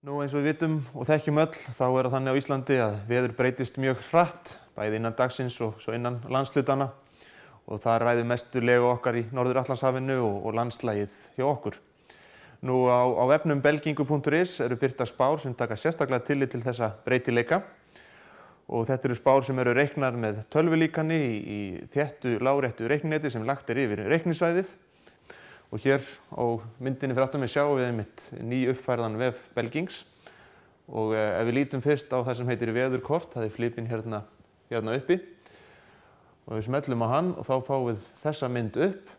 Nú eins og við vitum og þekkjum öll þá er það þannig á Íslandi að veður breytist mjög hratt bæði innan dagsins og svo innan landslutana og það ræði mestu legu okkar í Norður Allandshafinu og, og landslægið hjá okkur. Nú á, á efnum belgingu.is eru byrta spár sem taka sérstaklega tillit til þessa breytileika og þetta eru spár sem eru reiknar með tölvulíkani í, í þéttu láréttu reiknineti sem lagt er yfir reiknisvæðið Og hér á myndinni fyrir aftan mig sjáum við einmitt ný uppfærðan vef Belgings. Og eh, ef við lítum fyrst á það sem heitir veðurkort, það er flipin hérna, hérna uppi. Og við smellum á hann og þá fáum við þessa mynd upp.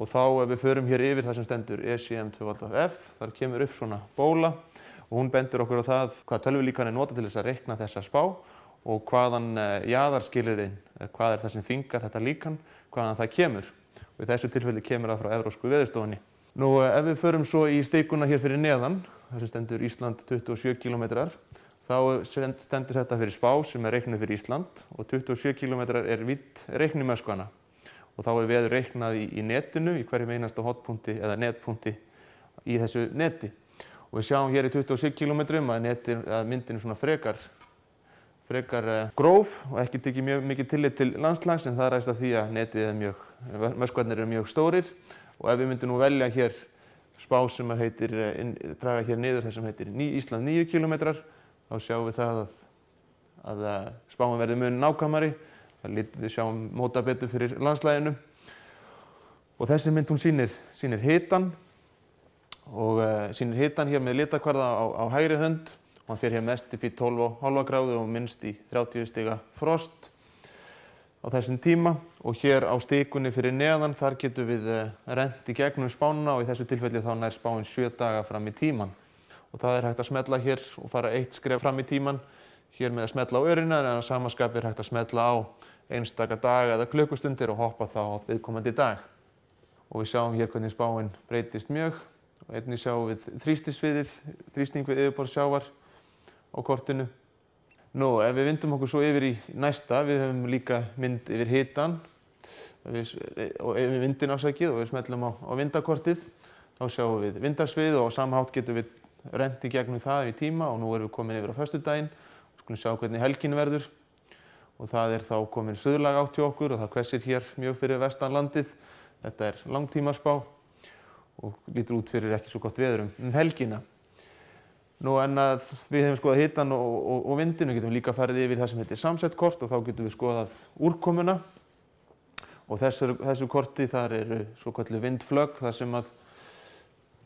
Og þá ef við förum hér yfir það sem stendur ECM2F, þar kemur upp svona bóla. Og hún bendur okkur á það hvað tölvulíkan er nota til þess að rekna þessa spá og hvaðan eh, jaðarskilirinn, eh, hvað er það sem þingar þetta líkan, hvaðan það kemur og í þessu tilfelli kemur það frá Evrósku veðurstofunni. Nú ef við förum svo í steikuna hér fyrir neðan, þar sem stendur Ísland 27 km, þá stendur þetta fyrir spá sem er reiknuð fyrir Ísland og 27 km er vitt reiknumöskvana og þá er veður reiknað í, í netinu, í hverjum einasta hotpunkti eða netpunkti í þessu neti. Og við sjáum hér í 27 km að, netin, að myndin er svona frekar frekar eh, gróf og ekki tekið mjög mikið tillit til landslags en það ræðist að því að netið er mjög, möskvarnir eru mjög stórir og ef við myndum nú velja hér spá sem að heitir, eh, draga hér niður þar sem heitir Ný Ísland 9 km þá sjáum við það að, að eh, spáum verði mun nákvæmari, við sjáum móta betur fyrir landslæginu og þessi mynd hún sínir, sínir hitan og sínir hitan hér með litakvarða á, á hægri hönd Hann fyrir hér mest upp í 12,5 gráðu og minnst í 30 stiga frost á þessum tíma og hér á stíkunni fyrir neðan þar getur við eh, rent í gegnum spánuna og í þessu tilfelli þá nær spáinn 7 daga fram í tíman. Og það er hægt að smetla hér og fara eitt skref fram í tíman hér með að smetla á örina en að samaskap er hægt að smetla á einstaka dag eða klukkustundir og hoppa þá á viðkomandi dag. Og við sjáum hér hvernig spáinn breytist mjög og einni sjáum við þrýstisviðið, þrýsting við yfirborðsjávar á kortinu. Nú, ef við vindum okkur svo yfir í næsta, við höfum líka mynd yfir hitan við, e, og e, yfir vindin afsækið og við smellum á, á vindakortið. Þá sjáum við vindarsvið og á samhátt getum við rendi gegnum það við tíma og nú erum við komin yfir á förstudaginn og skulum sjá hvernig helgin verður og það er þá komin söðlag átt hjá okkur og það hversir hér mjög fyrir vestanlandið. Þetta er langtímarspá og lítur út fyrir ekki svo gott veður um, um helgina. Nú en að við hefum skoðað hitan og, og, og vindinu, getum líka farið yfir það sem heitir samsettkort og þá getum við skoðað úrkomuna og þessu, þessu korti þar eru svokallu vindflögg þar sem að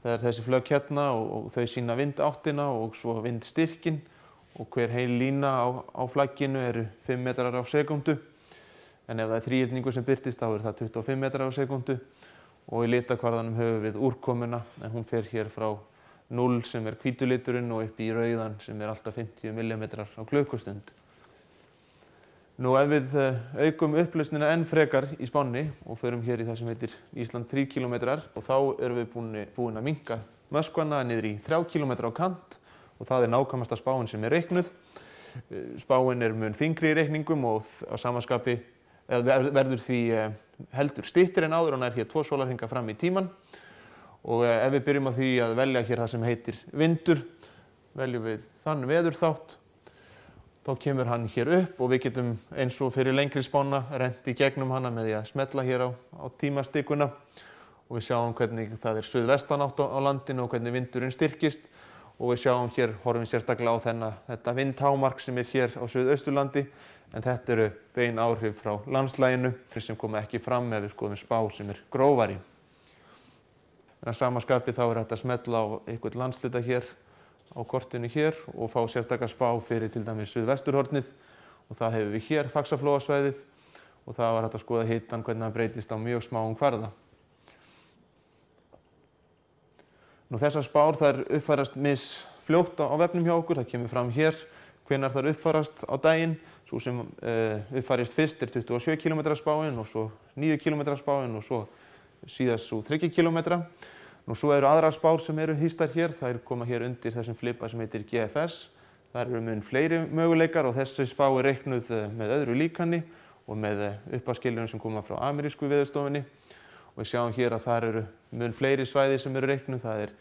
það er þessi flögg hérna og, og þau sína vindáttina og svo vindstyrkin og hver heil lína á, á flagginu eru 5 metrar á sekundu en ef það er þrýhjörningu sem byrtist þá er það 25 metrar á sekundu og í litakvarðanum höfum við úrkomuna en hún fer hér frá 0 sem er kvítuliturinn og upp í rauðan sem er alltaf 50 mm á klökkustund. Nú ef við eh, aukum upplausnina enn frekar í spánni og förum hér í það sem heitir Ísland 3 km og þá erum við búin, búin að minka möskvana niður í 3 km á kant og það er nákvæmasta spáinn sem er reiknuð. Eh, spáinn er mun þingri í reikningum og á samaskapi eh, verður því heldur stittir en áður og hann er hér tvo sólarhinga fram í tíman og eh, ef við byrjum á því að velja hér það sem heitir vindur, veljum við þann veður þátt, þá kemur hann hér upp og við getum eins og fyrir lengri spána rendi gegnum hana með því að smetla hér á, á tímastikuna og við sjáum hvernig það er suðvestanátt á, á landinu og hvernig vindurinn styrkist og við sjáum hér, horfum sérstaklega á þenna, þetta vindhámark sem er hér á suðausturlandi en þetta eru bein áhrif frá landslæginu sem koma ekki fram með við skoðum spá sem er grófari en að samaskapi þá er hægt að smetla á einhvern landsluta hér á kortinu hér og fá sérstakar spá fyrir til dæmis Suðvesturhornið og það hefur við hér faksaflóasvæðið og það var hægt að skoða hittan hvernig það breytist á mjög smáum hvarða. Nú þessar spár þær uppfærast misfljótt á vefnum hjá okkur, það kemur fram hér hvenar þær uppfærast á daginn, svo sem eh, uppfærist fyrst er 27 km spáinn og svo 9 km spáinn og svo síðast svo 30 km Nú svo eru aðra spár sem eru hýstar hér, það er koma hér undir þessum flipa sem heitir GFS. Það eru mun fleiri möguleikar og þessi spá er reiknud eh, með öðru líkanni og með eh, uppaskiljunum sem koma frá amerísku viðstofinni. Og við sjáum hér að það eru mun fleiri svæði sem eru reiknud, það er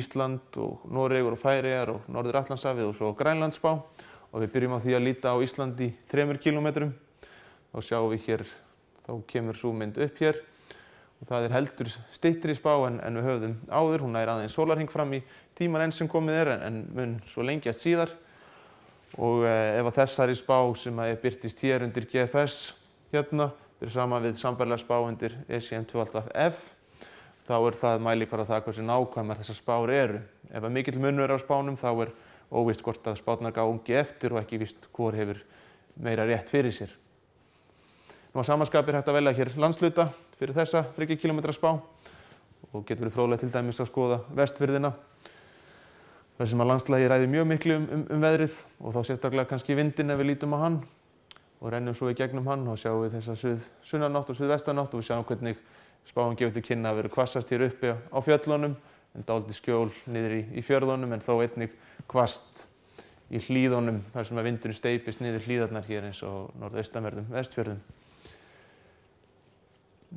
Ísland og Noregur og Færiðar og Norður Allandsafið og svo Grænlandsspá. Og við byrjum á því að líta á Ísland í 3 km. Þá sjáum við hér, þá kemur svo mynd upp hér og það er heldur stittri spá en, en við höfðum áður. Hún er aðeins solarhing fram í tíman enn sem komið er en, en mun svo lengjast síðar. Og eh, ef að þessari spá sem er byrtist hér undir GFS hérna er sama við sambarlega spá undir ECM2F, þá er það mælikvara það hversu nákvæmar þessar spár eru. Ef að mikill munur er á spánum þá er óvist hvort að spánar gá ungi eftir og ekki vist hvort hefur meira rétt fyrir sér. Nú að samanskapir hægt að velja hér landsluta fyrir þessa 3 km spá og getur verið fróðlega til dæmis að skoða vestfyrðina þar sem að landslægi ræði mjög miklu um, um, um veðrið og þá sérstaklega kannski vindin ef við lítum á hann og rennum svo í gegnum hann og sjáum við þessa suð, sunnanátt og suðvestanátt og við sjáum hvernig spáum gefur til kynna að vera kvassast hér uppi á fjöllunum en dáliti skjól niður í, í fjörðunum en þó einnig kvast í hlýðunum þar sem að vindurinn steipist niður hlýðarnar hér eins og norðaustanverðum vestfjörðum.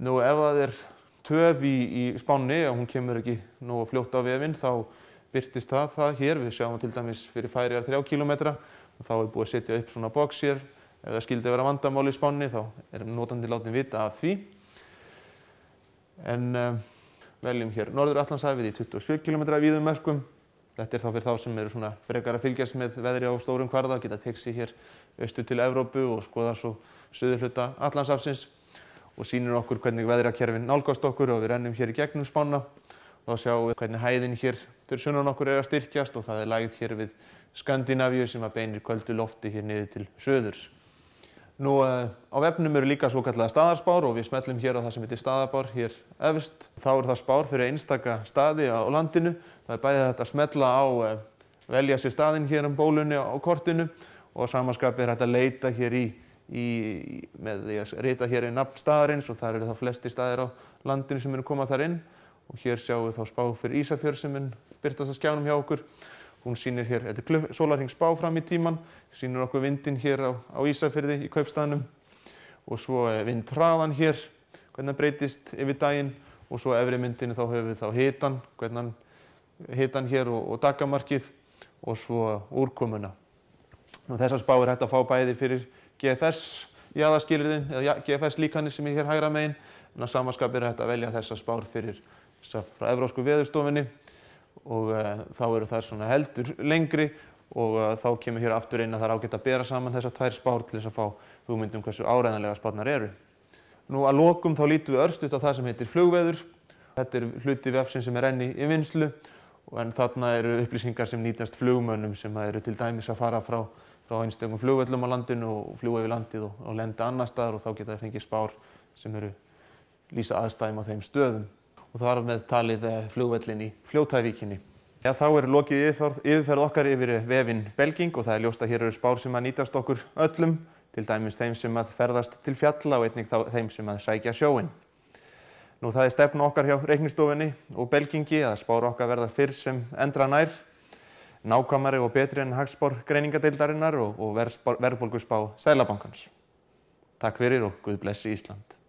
Nú ef það er töf í, í spánni og hún kemur ekki nú að fljóta á vefinn þá byrtist það það hér. Við sjáum til dæmis fyrir færiðar 3 km og þá er búið að setja upp svona bóksir. Ef það skildi vera vandamál í spánni þá er notandi látin vita af því. En um, veljum hér Norður Allandsæfið í 27 km viðum mörgum. Þetta er þá fyrir þá sem eru svona frekar að fylgjast með veðri á stórum hvarða, geta teksi hér östu til Evrópu og skoða svo söður hluta Allandsafsins og sínir okkur hvernig veðrakerfin nálgast okkur og við rennum hér í gegnum spána og þá sjáum við hvernig hæðin hér fyrir sunnan okkur er að styrkjast og það er lagið hér við Skandinavíu sem að beinir kvöldu lofti hér niður til söðurs. Nú eh, á vefnum eru líka svo kallega staðarspár og við smellum hér á það sem heitir staðarbár hér öfust. Þá er það spár fyrir einstaka staði á landinu. Það er bæðið þetta að smella á eh, velja sér staðin hér á um bólunni á kortinu og samanskapið er þetta að leita hér í í, með því að rita hér einn nafn staðarins og þar eru þá flesti staðir á landinu sem eru komað þar inn og hér sjáum við þá spá fyrir Ísafjörð sem er byrtast á skjánum hjá okkur. Hún sýnir hér, þetta er Solarhing spá fram í tíman, sýnir okkur vindin hér á, á Ísafjörði í kaupstæðanum og svo eh, vindtraðan hér, hvernig það breytist yfir daginn og svo efri myndinu þá höfum við þá hitan, hvernig hitan hér og, og dagamarkið og svo úrkomuna. Og þessar spá er hægt að fá bæði fyrir GFS jaðaskilirðin eða GFS líkanir sem er hér hægra megin en að samanskapir er hægt að velja þessa spár fyrir frá Evrósku veðurstofinni og uh, þá eru þær svona heldur lengri og uh, þá kemur hér aftur inn að það er ágætt að bera saman þessar tvær spár til þess að fá hugmyndum hversu áræðanlega spárnar eru. Nú að lokum þá lítum við örstuðt á það sem heitir flugveður. Þetta er hluti vefsinn sem er enni í vinslu en þarna eru upplýsingar sem nýtast flugmönnum sem eru til dæmis að fara frá frá einstökum flugvöllum á landinu og fljúa yfir landið og, og lenda annar staðar og þá geta þeir fengið spár sem eru lýsa aðstæðum á þeim stöðum og þar með talið eh, flugvöllin í fljótavíkinni. Já, þá er lokið yfirferð, yfirferð okkar yfir vefin Belging og það er ljóst að hér eru spár sem að nýtast okkur öllum, til dæmis þeim sem að ferðast til fjalla og einnig þá þeim sem að sækja sjóin. Nú það er stefnu okkar hjá reiknistofunni og Belgingi að spár okkar verða fyrr sem endra nær nákvæmari og betri enn hagspór greiningadeildarinnar og verðbólgusbá Sælabankans. Takk fyrir og Guð blessi Ísland.